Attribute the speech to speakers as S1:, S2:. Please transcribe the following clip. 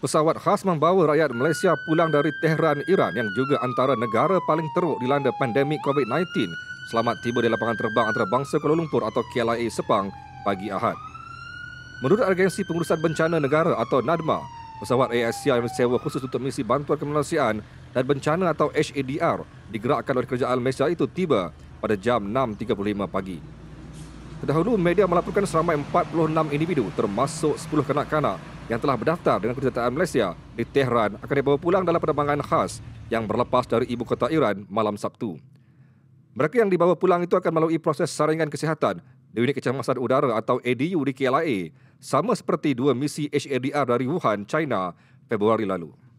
S1: pesawat khas membawa rakyat Malaysia pulang dari Tehran, Iran yang juga antara negara paling teruk dilanda pandemik COVID-19 selamat tiba di lapangan terbang antarabangsa Kuala Lumpur atau KLIA Sepang pagi Ahad. Menurut Agensi Pengurusan Bencana Negara atau NADMA, pesawat ASIA yang disewa khusus untuk misi bantuan kemanusiaan dan bencana atau HADR digerakkan oleh kerajaan Malaysia itu tiba pada jam 6.35 pagi. Terdahulu, media melaporkan seramai 46 individu termasuk 10 kanak-kanak yang telah berdaftar dengan kedutaan Malaysia di Tehran akan dibawa pulang dalam penerbangan khas yang berlepas dari ibu kota Iran malam Sabtu. Mereka yang dibawa pulang itu akan melalui proses saringan kesihatan di Unit Kecemasan Udara atau ADU di KLIA, sama seperti dua misi HADR dari Wuhan, China, Februari lalu.